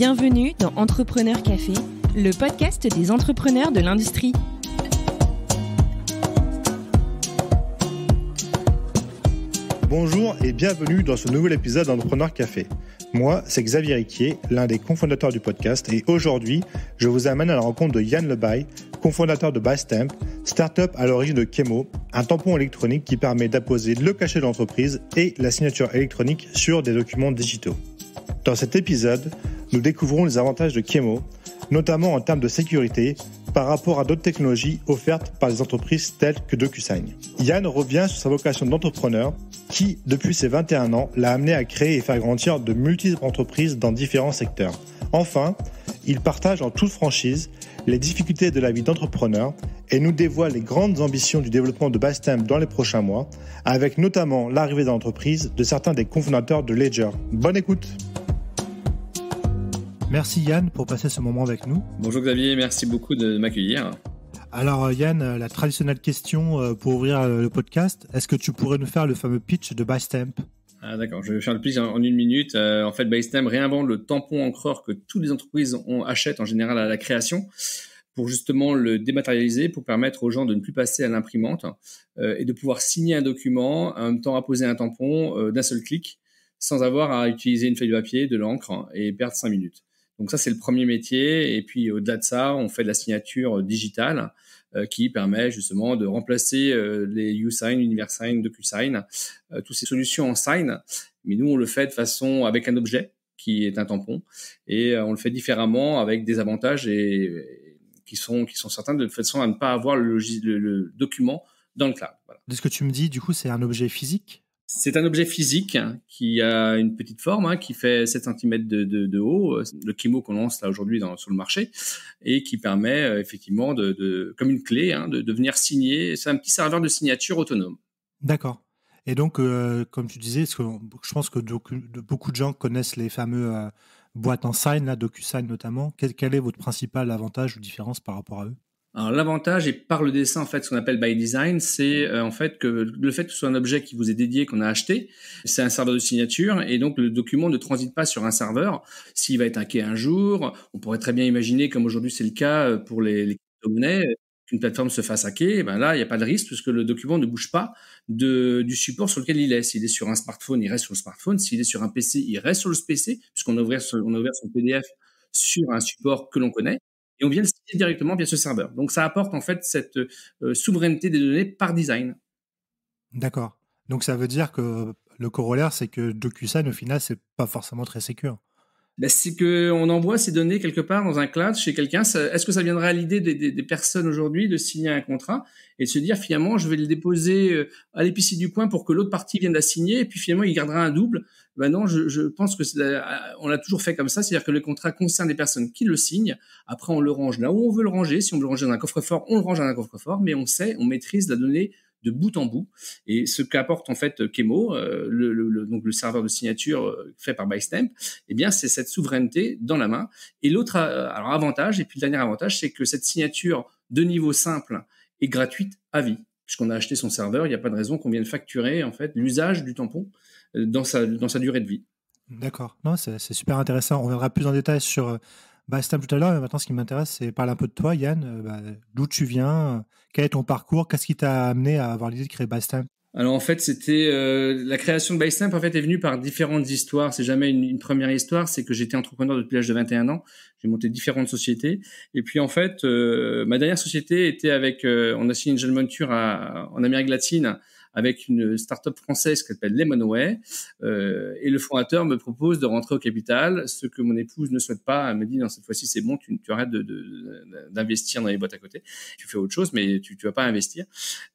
Bienvenue dans Entrepreneur Café, le podcast des entrepreneurs de l'industrie. Bonjour et bienvenue dans ce nouvel épisode d'Entrepreneur Café. Moi, c'est Xavier Riquier, l'un des cofondateurs du podcast, et aujourd'hui, je vous amène à la rencontre de Yann LeBay, cofondateur de Bystamp, startup à l'origine de Kemo, un tampon électronique qui permet d'apposer le cachet d'entreprise et la signature électronique sur des documents digitaux. Dans cet épisode, nous découvrons les avantages de Kemo, notamment en termes de sécurité, par rapport à d'autres technologies offertes par les entreprises telles que DocuSign. Yann revient sur sa vocation d'entrepreneur qui, depuis ses 21 ans, l'a amené à créer et faire grandir de multiples entreprises dans différents secteurs. Enfin, il partage en toute franchise les difficultés de la vie d'entrepreneur et nous dévoile les grandes ambitions du développement de Bastem dans les prochains mois, avec notamment l'arrivée d'entreprises de certains des cofondateurs de Ledger. Bonne écoute! Merci Yann pour passer ce moment avec nous. Bonjour Xavier, merci beaucoup de m'accueillir. Alors euh, Yann, euh, la traditionnelle question euh, pour ouvrir le podcast, est-ce que tu pourrais nous faire le fameux pitch de Bystamp ah, D'accord, je vais faire le pitch en une minute. en fait, Bystamp réinvente le tampon encreur que toutes les entreprises ont, achètent en général à la création pour justement le dématérialiser, pour permettre aux gens de ne plus passer à l'imprimante et de pouvoir signer un document, en même temps poser un tampon d'un seul clic sans avoir à utiliser une feuille de papier, de l'encre et perdre cinq minutes. Donc ça, c'est le premier métier. Et puis au-delà de ça, on fait de la signature euh, digitale euh, qui permet justement de remplacer euh, les les sign UniverSign, DocuSign, toutes ces solutions en sign. Mais nous, on le fait de façon avec un objet qui est un tampon et on le fait différemment avec des avantages et, qui sont qui sont certains de façon à ne pas avoir le, le document dans le cloud. De ce que tu me dis, du coup, c'est un objet physique c'est un objet physique qui a une petite forme, hein, qui fait 7 cm de, haut, euh, le Kimo qu'on lance là aujourd'hui sur le marché, et qui permet euh, effectivement, de, comme une clé, hein, de, venir signer. C'est un petit serveur de signature autonome. D'accord. Et donc, euh, comme tu disais, je pense que beaucoup de gens connaissent les fameux boîtes en sign, là, DocuSign notamment. quel est votre principal avantage ou différence par rapport à eux alors l'avantage et par le dessin en fait ce qu'on appelle by design, c'est mm. euh, en fait que le fait que ce soit un objet qui vous est dédié qu'on a acheté, c'est un serveur de signature et donc le document ne transite pas sur un serveur. S'il va être hacké un jour, on pourrait très bien imaginer comme aujourd'hui c'est le cas euh, pour les, les monnaies qu'une plateforme se fasse hacker, eh ben là il n'y a pas de risque puisque le document ne bouge pas du support sur lequel il est. S'il est sur un smartphone, il reste sur le smartphone. S'il est sur un PC, il reste sur le PC puisqu'on ouvre a ouvert son PDF sur un support que l'on connaît et on vient le signer directement via ce serveur. Donc ça apporte en fait cette euh, souveraineté des données par design. D'accord. Donc ça veut dire que le corollaire, c'est que DocuSign, au final, c'est pas forcément très sécur c'est bah, que on envoie ces données quelque part dans un cloud chez quelqu'un. Est-ce que ça viendra à l'idée des, personnes aujourd'hui de signer un contrat et de se dire finalement je vais le déposer euh, à l'épicier du coin pour que l'autre partie vienne la signer et puis finalement il gardera un double Ben non, je, pense que euh, on l'a toujours fait comme ça, c'est-à-dire que le contrat concerne des personnes qui le signent. Après on le range là où on veut le ranger. Si on veut le ranger dans un coffre-fort, on le range dans un coffre-fort, mais on sait, on maîtrise la donnée de bout en bout. Et ce qu'apporte en fait Kemo, euh, le, donc le serveur de signature euh, fait par Bystamp, eh bien c'est cette souveraineté dans la main. Et l'autre euh, avantage, et puis le dernier avantage, c'est que cette signature de niveau simple est gratuite à vie. Puisqu'on a acheté son serveur, il n'y a pas de raison qu'on vienne facturer en fait l'usage du tampon dans sa, dans sa durée de vie. D'accord, non, c'est super intéressant. On verra plus en détail sur bah, tout à l'heure, maintenant, ce qui m'intéresse, c'est parle un peu de toi, Yann. Euh, bah, d'où tu viens Quel est ton parcours Qu'est-ce qui t'a amené à avoir l'idée de créer Bastamp alors en fait, c'était euh, la création de Bystamp en fait est venue par différentes histoires. C'est jamais une, première histoire, c'est que j'étais entrepreneur depuis l'âge de 21 ans. J'ai monté différentes sociétés et puis en fait, euh, ma dernière société était avec on a signé une jeune monture en Amérique latine avec une start-up française qui s'appelle Lemonway. Euh, et le fondateur me propose de rentrer au capital, ce que mon épouse ne souhaite pas. Elle me dit, non, cette fois-ci, c'est bon, tu, tu arrêtes d'investir de, dans les boîtes à côté. Tu fais autre chose, mais tu ne vas pas investir.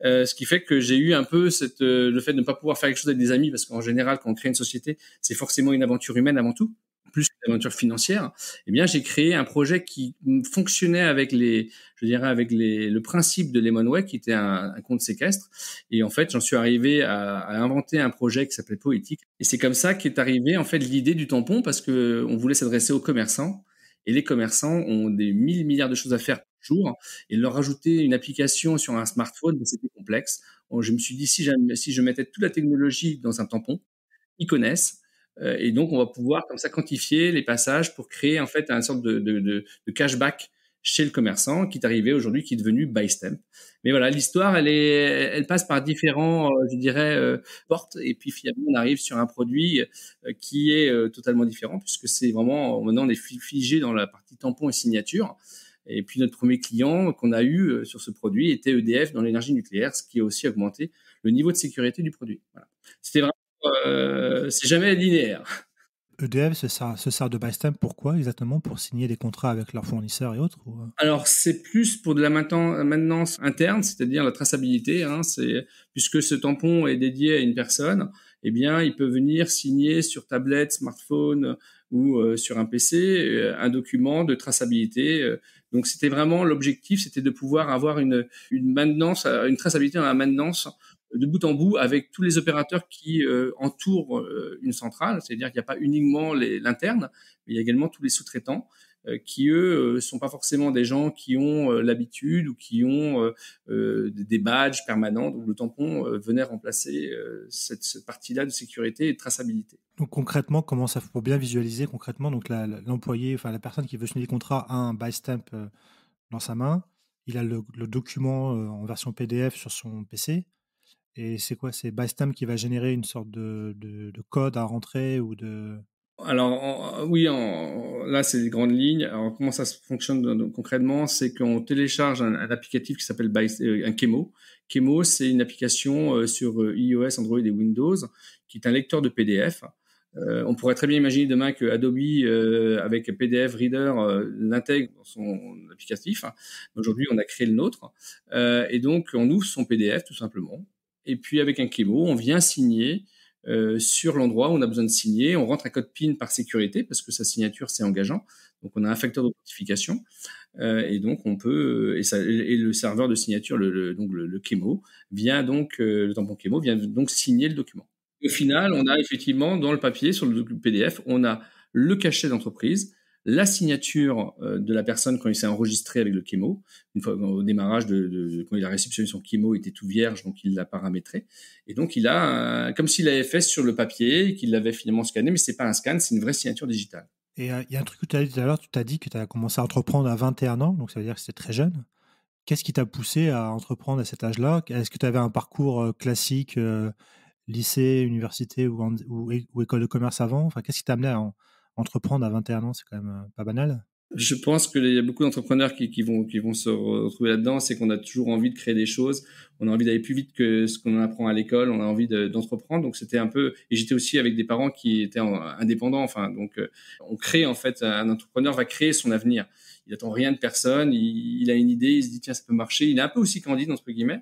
Euh, ce qui fait que j'ai eu un peu cette, euh, le fait de ne pas pouvoir faire quelque chose avec des amis, parce qu'en général, quand on crée une société, c'est forcément une aventure humaine avant tout plus l'aventure financière, eh bien, j'ai créé un projet qui fonctionnait avec les, je dirais, avec les, le principe de Lemonway, qui était un, compte séquestre. Et en fait, j'en suis arrivé à, inventer un projet qui s'appelait Poétique. Et c'est comme ça qu'est arrivée, en fait, l'idée du tampon, parce que on voulait s'adresser aux commerçants. Et les commerçants ont des mille milliards de choses à faire par jour. Et leur rajouter une application sur un smartphone, ben, c'était complexe. je me suis dit, si, si je mettais toute la technologie dans un tampon, ils connaissent euh, et donc, on va pouvoir comme ça quantifier les passages pour créer en fait un sorte de, de, de, de cashback chez le commerçant qui est arrivé aujourd'hui, qui est devenu stem. Mais voilà, l'histoire, elle, est, elle passe par différents, euh, je dirais, euh, portes. Et puis finalement, on arrive sur un produit qui est totalement différent puisque c'est vraiment, maintenant, on est figé dans la partie tampon et signature. Et puis notre premier client qu'on a eu sur ce produit était EDF dans l'énergie nucléaire, ce qui a aussi augmenté le niveau de sécurité du produit. Voilà. C'était vraiment euh, c'est jamais linéaire. EDF se sert, de Bystem pourquoi exactement Pour signer des contrats avec leurs fournisseurs et autres euh? Alors c'est plus pour de la maintenance interne, c'est-à-dire la traçabilité. Hein, puisque ce tampon est dédié à une personne, eh bien il peut venir signer sur tablette, smartphone ou euh, sur un PC un document de traçabilité. donc c'était vraiment l'objectif, c'était de pouvoir avoir une, maintenance, une traçabilité dans la maintenance de bout en bout avec tous les opérateurs qui euh, entourent euh, une centrale, c'est-à-dire qu'il n'y a pas uniquement l'interne, mais il y a également tous les sous-traitants euh, qui, eux, ne sont pas forcément des gens qui ont l'habitude ou qui ont des badges permanents, donc le tampon venait remplacer cette, partie-là de sécurité et de traçabilité. Donc concrètement, comment ça pour bien visualiser concrètement donc l'employé, enfin la personne qui veut signer le contrat a un buy stamp dans sa main, il a le document en version PDF sur son PC, et c'est quoi C'est Bystam qui va générer une sorte de, code à rentrer ou de... Alors oui, en, là c'est les grandes lignes. Alors comment ça fonctionne concrètement C'est qu'on télécharge un, applicatif qui s'appelle euh, un Kemo. Kemo, c'est une application euh, sur euh, iOS, Android et Windows qui est un lecteur de PDF. on pourrait très bien imaginer demain que Adobe, avec PDF Reader, l'intègre dans son applicatif. Aujourd'hui, on a créé le nôtre. et donc, on ouvre son PDF, tout simplement et puis avec un clébo, on vient signer euh, sur l'endroit où on a besoin de signer. On rentre un code PIN par sécurité parce que sa signature c'est engageant. Donc on a un facteur d'authentification euh, et donc on peut euh, et, et, le serveur de signature, le, donc le, vient donc euh, le tampon vient donc signer le document. Au final, on a effectivement dans le papier sur le PDF, on a le cachet d'entreprise, la signature euh, de la personne quand il s'est enregistré avec le chemo. Une fois au démarrage, de, quand il a réceptionné son chemo, il était tout vierge, donc il l'a paramétré. Et donc il a, euh, comme s'il avait fait sur le papier, qu'il l'avait finalement scanné, mais c'est pas un scan, c'est une vraie signature digitale. Et euh, il y a un truc que tu as dit tout à l'heure, tu t'as dit que tu as commencé à entreprendre à 21 ans, donc ça veut dire que c'était très jeune. Qu'est-ce qui t'a poussé à entreprendre à cet âge-là Est-ce que tu avais un parcours classique, lycée, université ou, école de commerce avant Qu'est-ce qui t'a amené à, entreprendre à 21 ans, c'est quand même euh, pas banal. Je pense qu'il y a beaucoup d'entrepreneurs qui, vont, se retrouver là-dedans, c'est qu'on a toujours envie de créer des choses, on a envie d'aller plus vite que ce qu'on apprend à l'école, on a envie d'entreprendre. donc c'était un peu, et j'étais aussi avec des parents qui étaient indépendants, enfin donc euh, on crée en fait, un entrepreneur va créer son avenir il attend rien de personne, il, a une idée, il se dit tiens ça peut marcher, il est un peu aussi candide entre guillemets,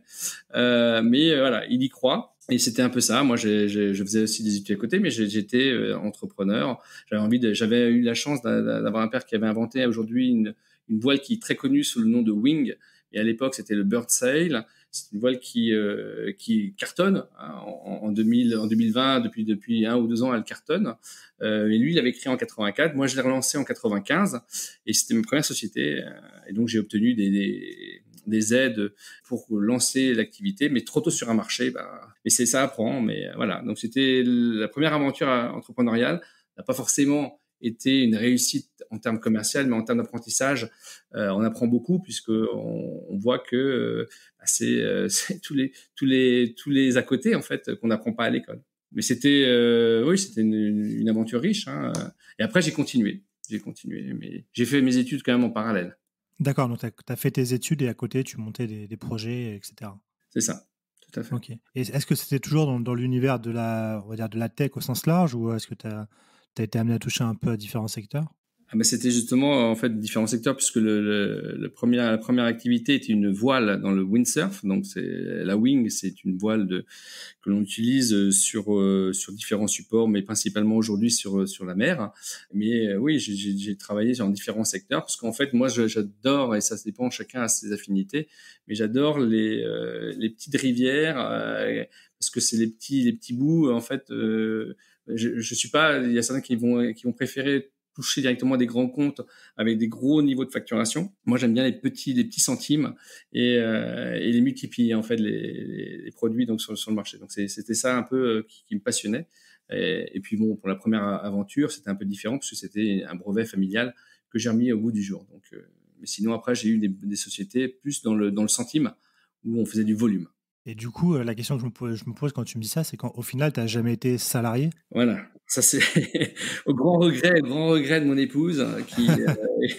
euh, mais euh, voilà, il y croit. Et c'était un peu ça. Moi, j'ai, je faisais aussi des études à côté, mais j'ai, j'étais euh, entrepreneur. J'avais envie de, j'avais eu la chance d'avoir un père qui avait inventé aujourd'hui une, voile qui est très connue sous le nom de wing. Et à l'époque, c'était le bird sail. C'est une voile qui, euh, qui cartonne hein, en, en, 2000, en 2020, depuis, depuis un ou deux ans, elle cartonne. Euh, et lui, il avait créé en 84. Moi, je l'ai relancé en 95 et c'était ma première société. Euh, et donc, j'ai obtenu des, des aides pour lancer l'activité, mais trop tôt sur un marché, bah, et c'est ça apprend. Mais voilà, donc c'était la première aventure entrepreneuriale, pas forcément était une réussite en termes commerciaux, mais en termes d'apprentissage, euh, on apprend beaucoup puisque on, voit que euh, bah, euh, c'est tous les tous les tous les à côté en fait qu'on n'apprend pas à l'école. Mais c'était oui, c'était une, aventure riche. Hein. Et après j'ai continué, j'ai continué, mais j'ai fait mes études quand même en parallèle. D'accord, donc tu as, fait tes études et à côté tu montais des, projets, etc. C'est ça. Tout à fait. Ok. Et est-ce que c'était toujours dans, dans l'univers de la, on va dire, de la tech au sens large, ou est-ce que tu as tu as été amené à toucher un peu à différents secteurs ah ben C'était justement en fait différents secteurs puisque le, premier, la première activité était une voile dans le windsurf. Donc c'est la wing, c'est une voile de, que l'on utilise sur euh, sur différents supports, mais principalement aujourd'hui sur sur la mer. Mais euh, oui, j'ai travaillé dans différents secteurs parce qu'en fait moi j'adore et ça dépend chacun a ses affinités, mais j'adore les euh, les petites rivières parce que c'est les petits les petits bouts en fait je, je suis pas. Il y a certains qui vont qui vont préférer toucher directement des grands comptes avec des gros niveaux de facturation. Moi, j'aime bien les petits, les petits centimes et, euh, et les multiplier en fait les, produits donc sur, sur, le marché. Donc c'était ça un peu euh, qui, me passionnait. Et, puis bon, pour la première aventure, c'était un peu différent parce que c'était un brevet familial que j'ai remis au bout du jour. Donc, euh, mais sinon après, j'ai eu des, des, sociétés plus dans le dans le centime où on faisait du volume. Et du coup, euh, la question que je me pose, quand tu me dis ça, c'est qu'au final, tu n'as jamais été salarié Voilà, ça c'est au grand regret, grand regret de mon épouse euh, qui,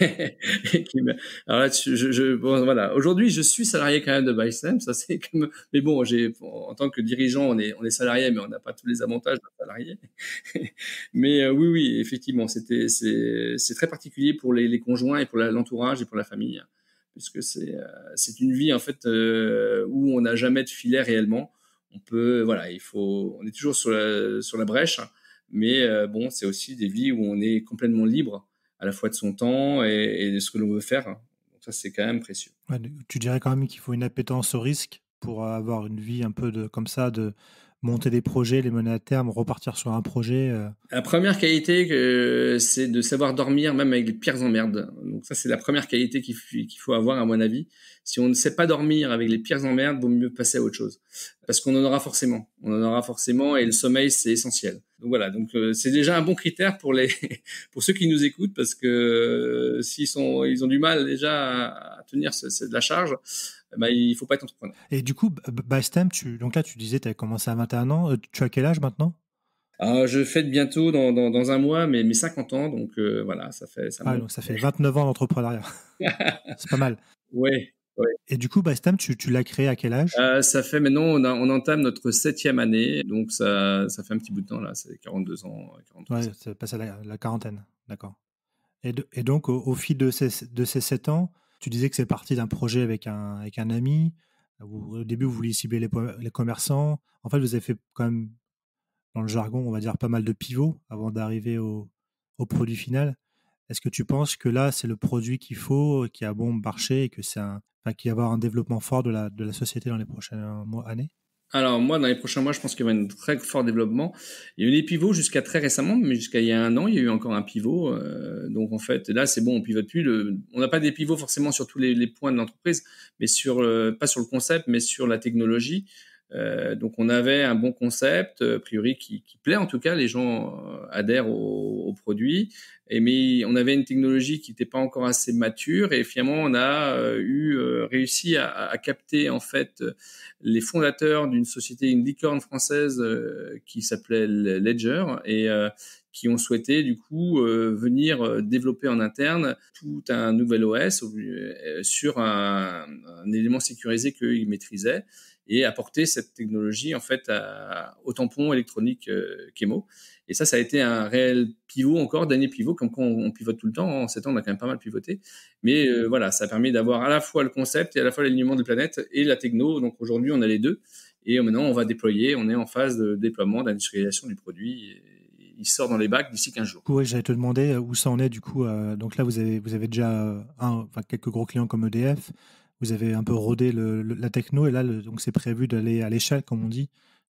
euh, Alors voilà. Aujourd'hui, je suis salarié quand même de Bysem. ça c'est comme... Mais bon, en tant que dirigeant, on est salarié, mais on n'a pas tous les avantages d'un salarié. mais oui, oui, effectivement, c'était c'est très particulier pour les conjoints et pour l'entourage et pour la famille puisque c'est euh, c'est une vie en fait euh, où on n'a jamais de filet réellement. On peut voilà, il faut on est toujours sur la sur la brèche, hein, mais euh, bon, c'est aussi des vies où on est complètement libre à la fois de son temps et, de ce que l'on veut faire. Hein. Donc ça c'est quand même précieux. tu dirais quand même qu'il faut une appétence au risque pour avoir une vie un peu de comme ça de monter des projets, les mener à terme, repartir sur un projet euh. La première qualité, c'est de savoir dormir même avec les pires emmerdes. Donc ça, c'est la première qualité qu'il faut avoir, à mon avis. Si on ne sait pas dormir avec les pires emmerdes, vaut mieux passer à autre chose. Parce qu'on en aura forcément. On en aura forcément et le sommeil, c'est essentiel. Donc voilà, donc euh, c'est déjà un bon critère pour les pour ceux qui nous écoutent parce que euh, s'ils sont ils ont du mal déjà à, tenir de la charge, il eh ne ben, il faut pas être entrepreneur. Et du coup, Bastem, tu donc là tu disais tu as commencé à 21 ans, euh, tu as quel âge maintenant ah, je fête bientôt dans, un mois mais mes 50 ans, donc voilà, ça fait ça. Ah, fait 29 ans d'entrepreneuriat. c'est pas mal. Oui. Et du coup, Bastam, tu, l'as créé à quel âge euh, Ça fait maintenant, on, on, entame notre septième année, donc ça, fait un petit bout de temps là, c'est 42 ans. ouais, ça passe à la, quarantaine, d'accord. Et, donc, au, fil de ces, sept ans, tu disais que c'est parti d'un projet avec un, ami. au début, vous vouliez cibler les, commerçants. En fait, vous avez fait quand même, dans le jargon, on va dire pas mal de pivots avant d'arriver au produit final. Est-ce que tu penses que là, c'est le produit qu'il faut, euh, qui a bon marché et que c'est un, qu'il va y avoir un développement fort de la, de la société dans les prochains euh, mois, années alors moi, dans les prochains mois, je pense qu'il y aura un très fort développement. Il y a eu des pivots jusqu'à très récemment, mais jusqu'à il y a un an, il y a eu encore un pivot. Euh, donc en fait, là, c'est bon, on pivote plus. on n'a pas des pivots forcément sur tous les, points de l'entreprise, mais sur pas sur le concept, mais sur la technologie. Euh, donc on avait un bon concept, euh, a priori qui, plaît en tout cas, les gens euh, adhèrent au, au produit. Et mais on avait une technologie qui n'était pas encore assez mature et finalement on a eu réussi à, capter en fait les fondateurs d'une société, une licorne française qui s'appelait Ledger et qui ont souhaité du coup euh, venir euh, développer en interne tout un nouvel OS euh, sur un, élément sécurisé qu'ils maîtrisaient et apporter cette technologie en fait au tampon électronique KEMO. Et ça, ça a été un réel pivot encore, dernier pivot, comme quand on, pivote tout le temps. En sept ans, on a quand même pas mal pivoté. Mais voilà, ça a permis d'avoir à la fois le concept et à la fois l'alignement des planètes et la techno. Donc aujourd'hui, on a les deux. Et maintenant, on va déployer, on est en phase de déploiement, d'industrialisation du produit. Et, il sort dans les bacs d'ici 15 jours. Oui, j'allais te demander euh, où ça en est du coup. Euh, donc là, vous avez, vous avez déjà euh, un, enfin, quelques gros clients comme EDF. Vous avez un peu rodé la techno et là, donc c'est prévu d'aller à l'échelle, comme on dit,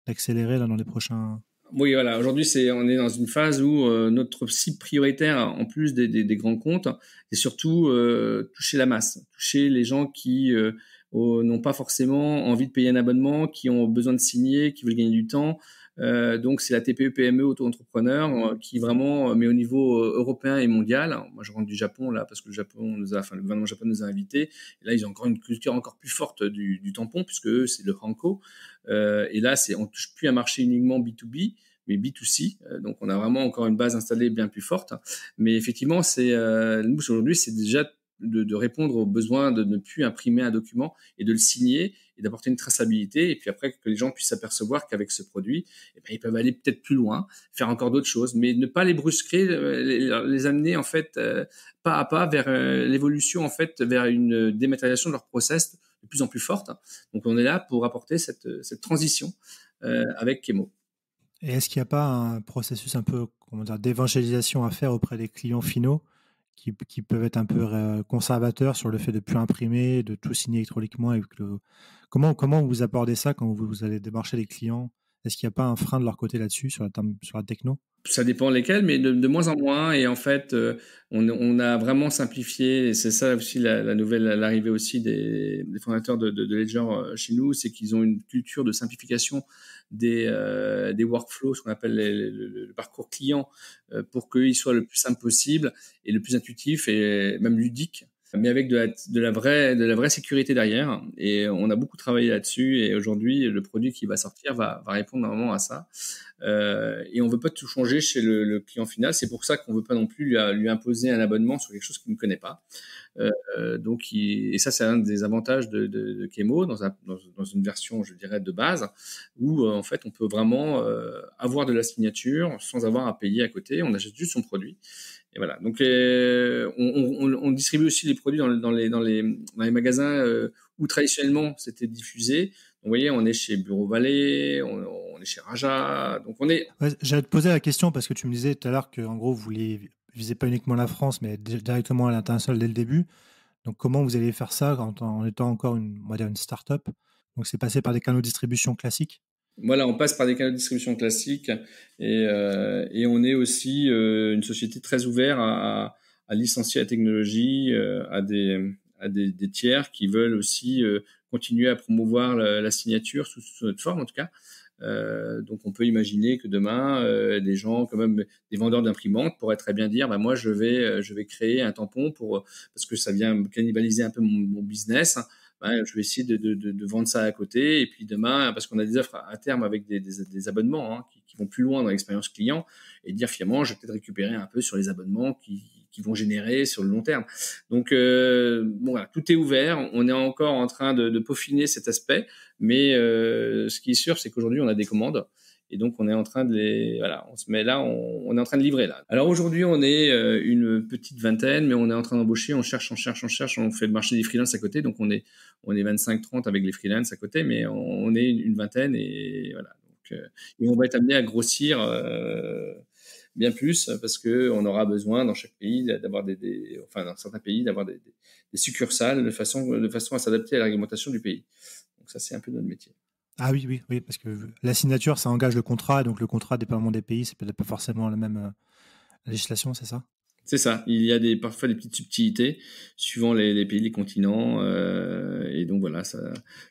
d'accélérer dans les prochains. Oui, voilà. Aujourd'hui, c'est on est dans une phase où notre cible prioritaire, en plus des, grands comptes, c'est surtout euh, toucher la masse, toucher les gens qui n'ont pas forcément envie de payer un abonnement, qui ont besoin de signer, qui veulent gagner du temps. Euh, donc c'est la TPE-PME e auto-entrepreneur euh, qui vraiment, euh, mais au niveau européen et mondial, hein. moi je rentre du Japon là parce que le Japon nous a, enfin le gouvernement japonais nous a invités. Et là ils ont encore une culture encore plus forte du, du tampon puisque c'est le hanko. et là c'est on touche plus un marché uniquement B2B mais B2C. Donc, on a vraiment encore une base installée bien plus forte. Mais effectivement, c'est euh, aujourd'hui, c'est déjà de, répondre aux besoins de ne plus imprimer un document et de le signer et d'apporter une traçabilité. Et puis après, que les gens puissent s'apercevoir qu'avec ce produit, eh ben, ils peuvent aller peut-être plus loin, faire encore d'autres choses, mais ne pas les brusquer, euh, les, amener en fait euh, pas à pas vers euh, l'évolution, en fait, vers une dématérialisation de leur process de plus en plus forte. Donc on est là pour apporter cette, transition avec Kemo. Et est-ce qu'il n'y a pas un processus un peu d'évangélisation à faire auprès des clients finaux qui, peuvent être un peu euh, conservateurs sur le fait de plus imprimer, de tout signer électroniquement. comment, comment vous abordez ça quand vous, allez démarcher les clients Est-ce qu'il n'y a pas un frein de leur côté là-dessus, sur la techno ça dépend lesquels, mais de, moins en moins. Et en fait, euh, on, a vraiment simplifié. Et c'est ça aussi la, nouvelle, l'arrivée aussi des, fondateurs de, de, de Ledger euh, chez nous, c'est qu'ils ont une culture de simplification des, euh, workflows, ce qu'on appelle le, parcours client, pour qu'il soit le plus simple possible et le plus intuitif et même ludique mais avec de la, de la, vraie, de la vraie sécurité derrière. Et on a beaucoup travaillé là-dessus. Et aujourd'hui, le produit qui va sortir va, va répondre vraiment à ça. Euh, et on veut pas tout changer chez le, le client final. C'est pour ça qu'on veut pas non plus lui, lui imposer un abonnement sur quelque chose qu'il ne connaît pas. Euh, donc, et ça, c'est un des avantages de, de, de dans, un, dans, une version, je dirais, de base, où euh, en fait, on peut vraiment euh, avoir de la signature sans avoir à payer à côté. On achète juste son produit. Et voilà. Donc, euh, on, distribue aussi les produits dans, les, magasins euh, où traditionnellement c'était diffusé. Donc, vous voyez, on est chez Bureau Vallée, on, est chez Raja. Donc, on est. Ouais, J'allais te poser la question parce que tu me disais tout à l'heure qu'en gros, vous ne visez pas uniquement la France, mais directement à l'international dès le début. Donc, comment vous allez faire ça en, en étant encore une, moderne start-up Donc, c'est passé par des canaux de distribution classiques voilà, on passe par des canaux de distribution classiques et, euh, on est aussi euh, une société très ouverte à, licencier la technologie euh, à, des, tiers qui veulent aussi continuer à promouvoir la, signature sous, notre forme en tout cas. donc on peut imaginer que demain des gens quand même des vendeurs d'imprimantes pourraient très bien dire bah, moi je vais créer un tampon pour parce que ça vient cannibaliser un peu mon, business je vais essayer de, vendre ça à côté. Et puis demain, parce qu'on a des offres à, terme avec des, abonnements hein, qui, vont plus loin dans l'expérience client, et dire finalement, je vais peut-être récupérer un peu sur les abonnements qui, vont générer sur le long terme. Donc, euh, bon, voilà, tout est ouvert. On est encore en train de, peaufiner cet aspect, mais euh, ce qui est sûr, c'est qu'aujourd'hui, on a des commandes. Et donc, on est en train de les, voilà, on se met là, on, est en train de livrer là. Alors aujourd'hui, on est euh, une petite vingtaine, mais on est en train d'embaucher, on cherche, on cherche, on cherche, on fait le marché des freelances à côté. Donc, on est, on est 25-30 avec les freelances à côté, mais on, est une, vingtaine et voilà. Donc, euh, et on va être amené à grossir. Euh, bien plus parce que on aura besoin dans chaque pays d'avoir des, enfin dans certains pays d'avoir des, des, succursales de façon de façon à s'adapter à l'argumentation du pays. Donc ça c'est un peu notre métier. Ah oui, oui, parce que la signature, ça engage le contrat, donc le contrat, dépendamment des pays, c'est peut-être pas forcément la même euh, législation, c'est ça C'est ça. Il y a des, parfois des petites subtilités suivant les, pays, les continents, euh, et donc voilà, ça,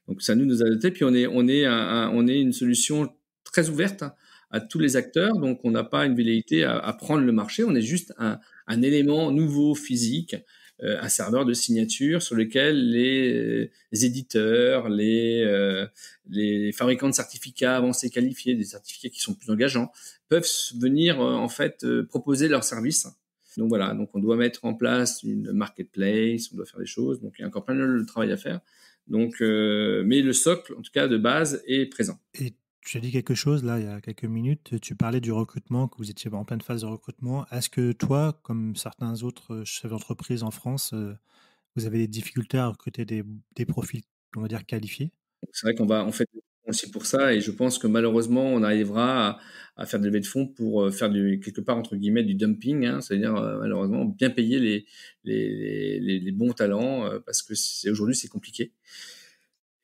donc ça nous nous a doté. Puis on est, on est, on est une solution très ouverte à tous les acteurs, donc on n'a pas une velléité à, prendre le marché, on est juste un, un élément nouveau physique euh, un serveur de signature sur lequel les, éditeurs, les, euh, les fabricants de certificats avancés qualifiés, des certificats qui sont plus engageants, peuvent venir euh, en fait proposer leurs services. Donc voilà, donc on doit mettre en place une marketplace, on doit faire des choses, donc il y a encore plein de travail à faire. Donc, mais le socle, en tout cas de base, est présent tu as dit quelque chose là il y a quelques minutes. Tu parlais du recrutement, que vous étiez en pleine phase de recrutement. Est-ce que toi, comme certains autres chefs d'entreprise en France, euh, vous avez des difficultés à recruter des, des profils, on va dire, qualifiés C'est vrai qu'on va en fait aussi pour ça et je pense que malheureusement on arrivera à, faire des levées de fonds pour euh, faire du quelque part entre guillemets du dumping hein. c'est-à-dire euh, malheureusement bien payer les les, les, bons talents parce que aujourd'hui c'est compliqué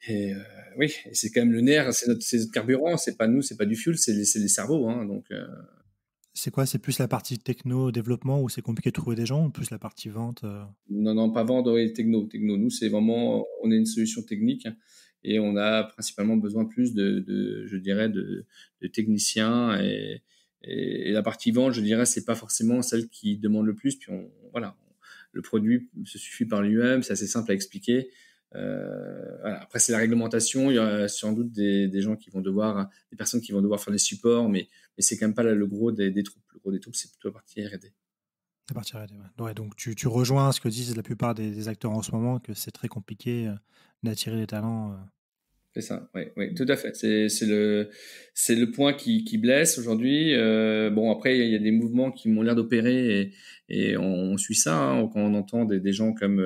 et euh, oui, c'est quand même le nerf, c'est notre, carburant, c'est pas nous, c'est pas du fuel, c'est les, cerveaux. Hein, donc. Euh. C'est quoi C'est plus la partie techno développement où c'est compliqué de trouver des gens, ou plus la partie vente euh? Non, non, pas vendre, et techno, techno. Nous, c'est vraiment, on est une solution technique et on a principalement besoin plus de, je dirais, de, techniciens et, la partie vente, je dirais, c'est pas forcément celle qui demande le plus. Puis voilà, le produit se suffit par lui-même, c'est assez simple à expliquer. Euh, après, c'est la réglementation. Il y a sans doute des, gens qui vont devoir, des personnes qui vont devoir faire des supports, mais, mais c'est quand même pas le gros des, troupes. Le gros des troupes, c'est plutôt la partie R&D. La partie R&D. Ouais. donc tu, tu, rejoins ce que disent la plupart des, acteurs en ce moment, que c'est très compliqué euh, d'attirer les talents. Euh. C'est ça, oui, tout à fait. C'est le, point qui, blesse aujourd'hui. bon, après, il y a des mouvements qui m'ont l'air d'opérer et, on, suit ça. Hein. quand on entend des, gens comme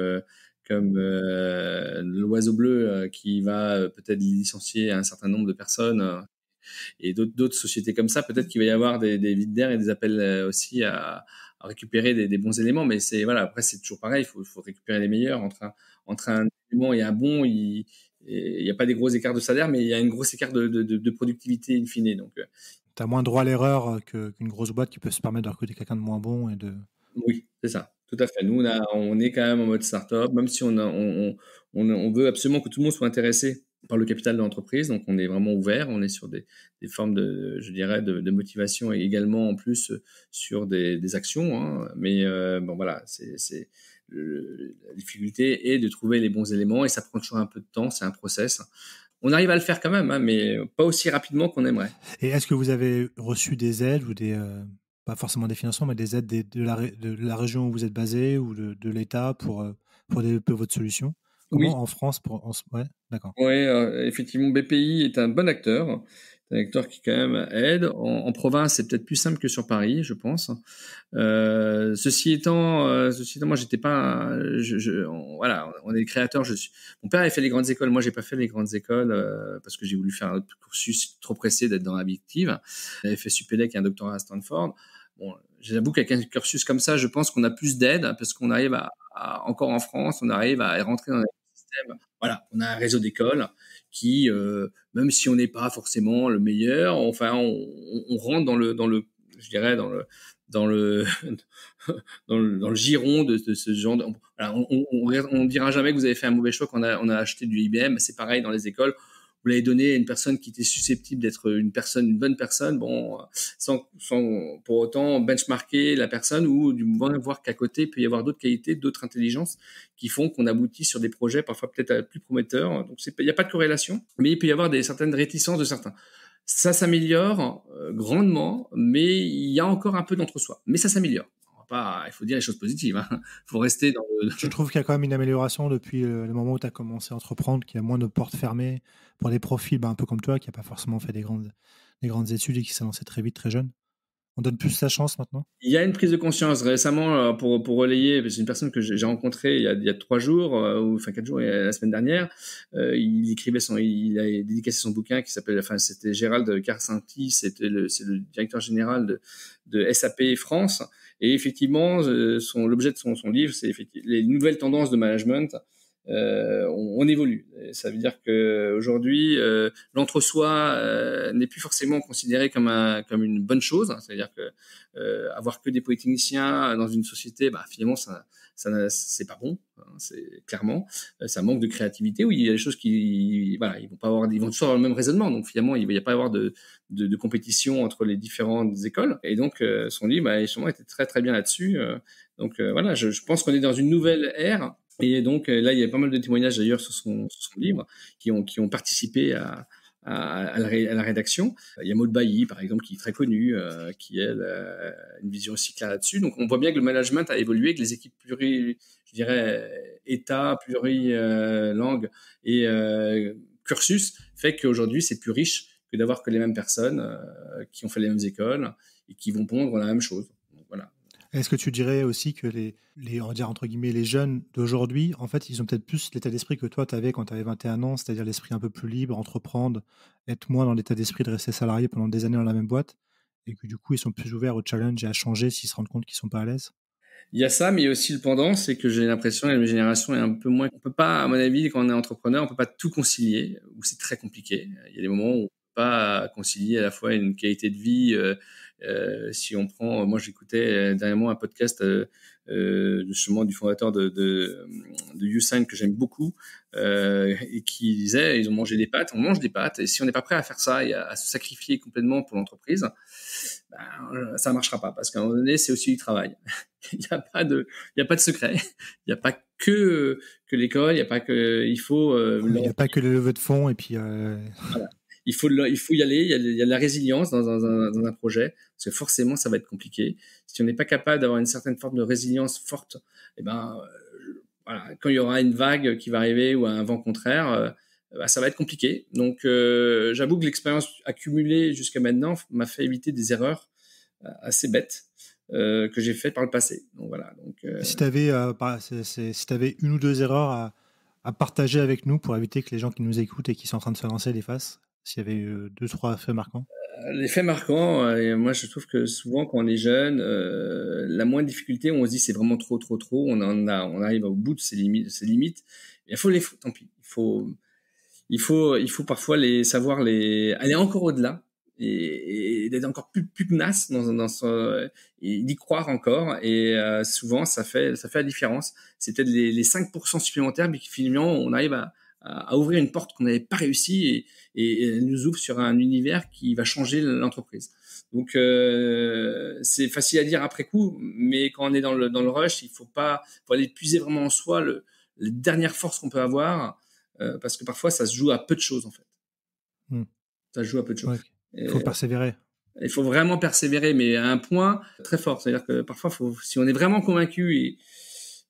comme euh, l'oiseau bleu euh, qui va euh, peut-être licencier un certain nombre de personnes et d'autres sociétés comme ça. Peut-être qu'il va y avoir des, vides d'air et des appels aussi à, récupérer des, bons éléments. Mais c'est voilà, après c'est toujours pareil, il faut, récupérer les meilleurs entre un, entre un élément et un bon. Il n'y a pas des gros écarts de salaire, mais il y a un gros écart de, productivité in fine. Donc, tu as moins droit à l'erreur qu'une grosse boîte qui peut se permettre de recruter quelqu'un de moins bon et de. Oui, c'est ça. Tout à fait. Nous, on, est quand même en mode startup, même si on, on, veut absolument que tout le monde soit intéressé par le capital de l'entreprise. Donc, on est vraiment ouvert. On est sur des, formes de, je dirais, de, motivation et également en plus sur des, actions. Hein. Mais euh, bon, voilà, c'est la difficulté est de trouver les bons éléments et ça prend toujours un peu de temps. C'est un process. On arrive à le faire quand même, hein, mais pas aussi rapidement qu'on aimerait. Et est-ce que vous avez reçu des aides ou des, euh, forcément des financements, mais des aides des, de, la, de, la, région où vous êtes basé ou de, l'État pour, euh, pour développer votre solution Comment en France pour, en, ouais, d'accord. Oui, euh, effectivement, BPI est un bon acteur un acteur qui quand même aide. En, province, c'est peut-être plus simple que sur Paris, je pense. Euh, ceci étant, ceci étant, moi, j'étais pas. Je, je, voilà, on est créateur. Je suis. Mon père avait fait les grandes écoles. Moi, j'ai pas fait les grandes écoles parce que j'ai voulu faire un cursus trop pressé d'être dans la big J'avais fait Supélec et un doctorat à Stanford j'avoue qu'avec un cursus comme ça, je pense qu'on a plus d'aide hein, parce qu'on arrive à, encore en France, on arrive à rentrer dans un système. Voilà, on a un réseau d'écoles qui, euh, même si on n'est pas forcément le meilleur, enfin, on, rentre dans le, dans le, je dirais, dans le, dans le, dans le, giron de, ce genre. on, ne dira jamais que vous avez fait un mauvais choix qu'on a, on a acheté du IBM. C'est pareil dans les écoles vous l'avez donné à une personne qui était susceptible d'être une personne, une bonne personne, bon, sans, sans pour autant benchmarker la personne ou du moins voir qu'à côté il peut y avoir d'autres qualités, d'autres intelligences qui font qu'on aboutit sur des projets parfois peut-être euh, plus prometteurs. Donc il n'y a pas de corrélation, mais il peut y avoir des certaines réticences de certains. Ça s'améliore euh, grandement, mais il y a encore un peu d'entre-soi. Mais ça s'améliore il faut dire les choses positives. Hein. faut rester dans le... Je trouve qu'il y a quand même une amélioration depuis le moment où tu as commencé à entreprendre, qu'il y a moins de portes fermées pour des profils bah, un peu comme toi, qui n'a pas forcément fait des grandes, des grandes études et qui s'est lancé très vite, très jeune on donne plus sa chance maintenant Il y a une prise de conscience récemment euh, pour, pour relayer. C'est une personne que j'ai rencontrée il y, a, trois jours, euh, ou enfin quatre jours, la semaine dernière. Euh, il écrivait son, il a dédicacé son bouquin qui s'appelle, enfin c'était Gérald Carcinti, c'était le, c'est le directeur général de, SAP France. Et effectivement, son, l'objet de son, son livre, c'est les nouvelles tendances de management. Euh, on, évolue. Ça veut dire que aujourd'hui, euh, l'entre-soi euh, n'est plus forcément considéré comme, comme une bonne chose. C'est-à-dire que avoir que des polytechniciens dans une société, bah, finalement, ça, ça c'est pas bon. Hein, c'est clairement, ça manque de créativité. Oui, il y a des choses qui, voilà, ils vont pas avoir, ils vont toujours avoir le même raisonnement. Donc finalement, il va y a pas avoir de, de, compétition entre les différentes écoles. Et donc, son livre, bah, était très très bien là-dessus. donc voilà, je, je pense qu'on est dans une nouvelle ère et donc euh, là, il y a pas mal de témoignages d'ailleurs sur son, son livre qui ont, qui ont participé à, à, à, la rédaction. Il y a Maud Bailly, par exemple, qui est très connue, euh, qui a euh, une vision aussi claire là-dessus. Donc, on voit bien que le management a évolué, que les équipes pluri, je dirais, État, pluri langue et cursus fait qu'aujourd'hui, c'est plus riche que d'avoir que les mêmes personnes qui ont fait les mêmes écoles et qui vont pondre la même chose. Est-ce que tu dirais aussi que les, les dire entre guillemets, les jeunes d'aujourd'hui, en fait, ils ont peut-être plus l'état d'esprit que toi, tu avais quand tu avais 21 ans, c'est-à-dire l'esprit un peu plus libre, entreprendre, être moins dans l'état d'esprit de rester salarié pendant des années dans la même boîte, et que du coup, ils sont plus ouverts au challenge et à changer s'ils se rendent compte qu'ils sont pas à l'aise il y a ça, mais il y a aussi le pendant, c'est que j'ai l'impression que la génération est un peu moins. On peut pas, à mon avis, quand on est entrepreneur, on peut pas tout concilier, ou c'est très compliqué. Il y a des moments où on peut pas concilier à la fois une qualité de vie, euh, euh, si on prend, euh, moi j'écoutais euh, dernièrement un podcast justement du fondateur de, de, de que j'aime beaucoup et qui disait ils ont mangé des pâtes, on mange des pâtes et si on n'est pas prêt à faire ça et à, se sacrifier complètement pour l'entreprise, ça ben, ça marchera pas parce qu'à un moment donné c'est aussi du travail. il n'y a pas de, il a pas de secret, il n'y a pas que que l'école, il n'y a pas que il faut. il n'y a pas que le levée de fonds et puis il faut, y aller. Il y a, de la résilience dans, un, projet, parce que forcément, ça va être compliqué. Si on n'est pas capable d'avoir une certaine forme de résilience forte, eh ben, euh, quand il y aura une vague qui va arriver ou un vent contraire, euh, bah, ça va être compliqué. Donc, euh, j'avoue que l'expérience accumulée jusqu'à maintenant m'a fait éviter des erreurs assez bêtes. que j'ai faites par le passé. Donc voilà. Donc, Si tu avais, avais, une ou deux erreurs à, à, partager avec nous pour éviter que les gens qui nous écoutent et qui sont en train de se lancer les fassent s'il y avait eu euh, deux, trois faits marquants euh, Les faits marquants, euh, moi je trouve que souvent quand on est jeune, la moindre difficulté, on se dit c'est vraiment trop, trop, trop, on, en a, on arrive au bout de ses limites. De Il faut les, tant pis, il faut, il faut, il faut parfois les savoir les, aller encore au-delà et, d'être encore plus pugnace dans, dans et d'y croire encore. Et souvent, ça fait, ça fait la différence. C'est peut-être les, 5% supplémentaires, mais finalement, on arrive à, à, ouvrir une porte qu'on n'avait pas réussi et, et, elle nous ouvre sur un univers qui va changer l'entreprise. Donc euh, c'est facile à dire après coup, mais quand on est dans le, dans le rush, il faut pas faut aller puiser vraiment en soi le, les dernières forces qu'on peut avoir, euh, parce que parfois ça se joue à peu de choses en fait. Hmm. Ça se joue à peu de choses. Il faut persévérer. Il faut vraiment persévérer, mais à un point très fort. C'est-à-dire que parfois, faut, si on est vraiment convaincu et,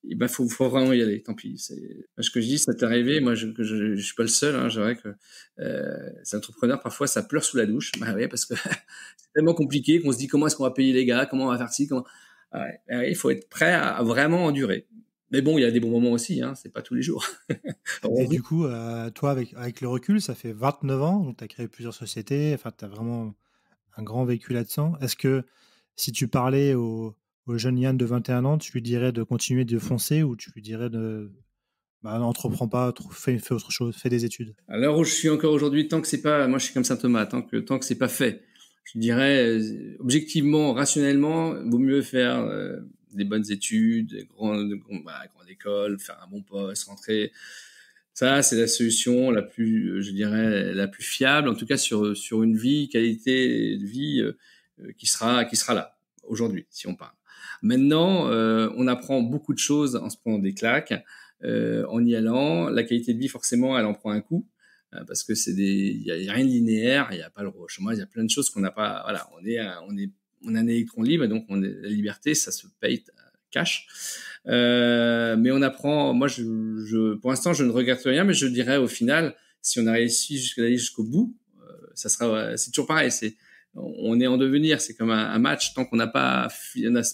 il bah, faut, vraiment y aller. Tant pis. C'est ce que je dis, ça t'est arrivé. Moi, je, je, je, suis pas le seul. Hein, vrai que euh, ces entrepreneurs parfois ça pleure sous la douche. Bah parce que c'est tellement compliqué qu'on se dit comment est-ce qu'on va payer les gars, comment on va faire ci, comment. Ah bah il faut être prêt à vraiment endurer. Mais bon, il y a des bons moments aussi, hein, c'est pas tous les jours. Et du coup, euh, toi, avec, avec le recul, ça fait 29 ans, donc tu as créé plusieurs sociétés, enfin, tu as vraiment un grand vécu là-dedans. Est-ce que si tu parlais au au jeune Yann de 21 ans, tu lui dirais de continuer de foncer ou tu lui dirais de n'entreprends bah, pas, fais, autre chose, fais des études Alors, où je suis encore aujourd'hui, tant que c'est pas, moi je suis comme saint Thomas, tant que tant que c'est pas fait, je dirais euh, objectivement, rationnellement, vaut mieux faire euh, des bonnes études, grande, bah, grande école, faire un bon poste, rentrer. Ça, c'est la solution la plus, euh, je dirais, la plus fiable, en tout cas sur sur une vie, qualité de vie qui sera qui sera là aujourd'hui, si on parle. Maintenant, euh, on apprend beaucoup de choses en se prenant des claques, euh, en y allant. La qualité de vie, forcément, elle en prend un coup euh, parce que c'est des, il y, a rien de linéaire, il n'y a pas le moi il y a plein de choses qu'on n'a pas. Voilà, on est, on est, on a un électron libre, donc on est, la liberté, ça se paye cash. Euh, mais on apprend. Moi, je, pour l'instant, je ne regrette rien, mais je dirais au final, si on a réussi jusqu'à aller jusqu'au bout, ça sera, c'est toujours pareil. C'est on est en devenir. C'est comme un, match. Tant qu'on n'a pas,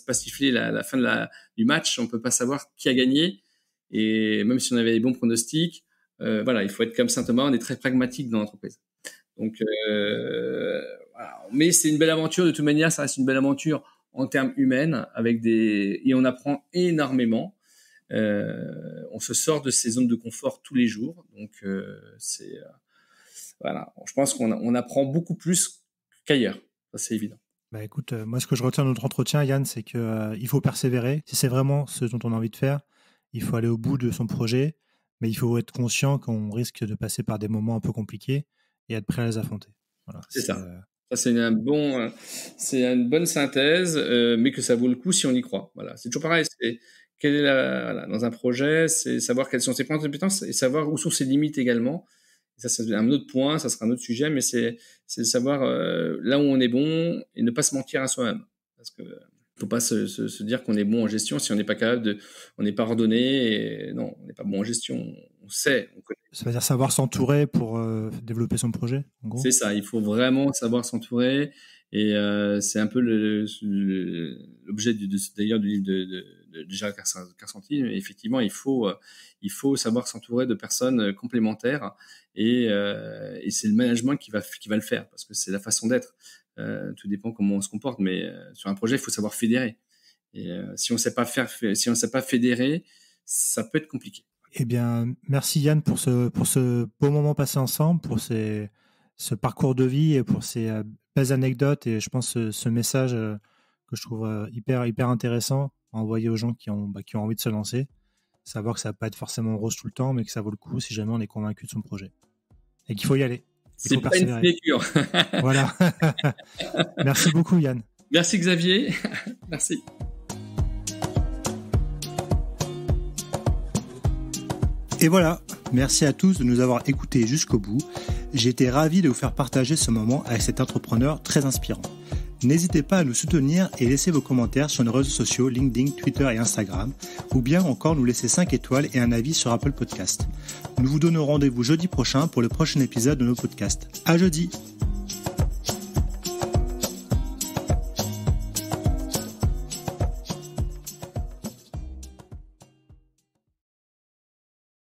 pas sifflé la, fin de la, du match, on peut pas savoir qui a gagné. Et même si on avait les bons pronostics, euh, voilà, il faut être comme Saint Thomas. On est très pragmatique dans l'entreprise. Donc, euh, mais c'est une belle aventure. De toute manière, ça reste une belle aventure en termes humaines, avec des et on apprend énormément. Euh, on se sort de ces zones de confort tous les jours. Donc, c'est voilà. Je pense qu'on apprend beaucoup plus qu'ailleurs. c'est évident. Bah écoute, euh, moi, ce que je retiens de notre entretien, Yann, c'est qu'il euh, il faut persévérer. Si c'est vraiment ce dont on a envie de faire, il faut aller au bout de son projet, mais il faut être conscient qu'on risque de passer par des moments un peu compliqués et être prêt à les affronter. c'est ça. Euh, ça, c'est un bon, c'est une bonne synthèse, mais que ça vaut le coup si on y croit. Voilà, c'est toujours pareil. C'est quelle est dans un projet, c'est savoir quelles sont ses points de compétence et savoir où sont ses limites également ça, c'est un autre point, ça sera un autre sujet, mais c'est de savoir euh, là où on est bon et ne pas se mentir à soi-même. Parce que euh, faut pas se, se, dire qu'on est bon en gestion si on n'est pas capable de, on n'est pas ordonné. Et, non, on n'est pas bon en gestion. On sait, on Ça veut dire savoir s'entourer pour euh, développer son projet. C'est ça. Il faut vraiment savoir s'entourer et c'est un peu l'objet d'ailleurs du livre de, de déjà déjà mais effectivement, il faut, euh, il faut savoir s'entourer de personnes euh, complémentaires euh, et, c'est le management qui va, qui va le faire parce que c'est la façon d'être. tout dépend comment on se comporte, mais sur un projet, il faut savoir fédérer. Et si on sait pas faire, si on sait pas fédérer, ça peut être compliqué. Eh bien, merci Yann pour ce, pour ce beau moment passé ensemble, pour ces, ce parcours de vie et pour ces belles anecdotes et je pense ce, ce message que je trouve hyper, hyper intéressant envoyer aux gens qui ont, bah, qui ont envie de se lancer, savoir que ça va pas être forcément rose tout le temps, mais que ça vaut le coup si jamais on est convaincu de son projet. Et qu'il faut y aller. C'est pas une figure. voilà. Merci beaucoup, Yann. Merci, Xavier. Merci. Et voilà, merci à tous de nous avoir écoutés jusqu'au bout. J'ai été ravi de vous faire partager ce moment avec cet entrepreneur très inspirant. N'hésitez pas à nous soutenir et laissez vos commentaires sur nos réseaux sociaux LinkedIn, Twitter et Instagram, ou bien encore nous laisser 5 étoiles et un avis sur Apple Podcast. Nous vous donnons rendez-vous jeudi prochain pour le prochain épisode de nos podcasts. À jeudi!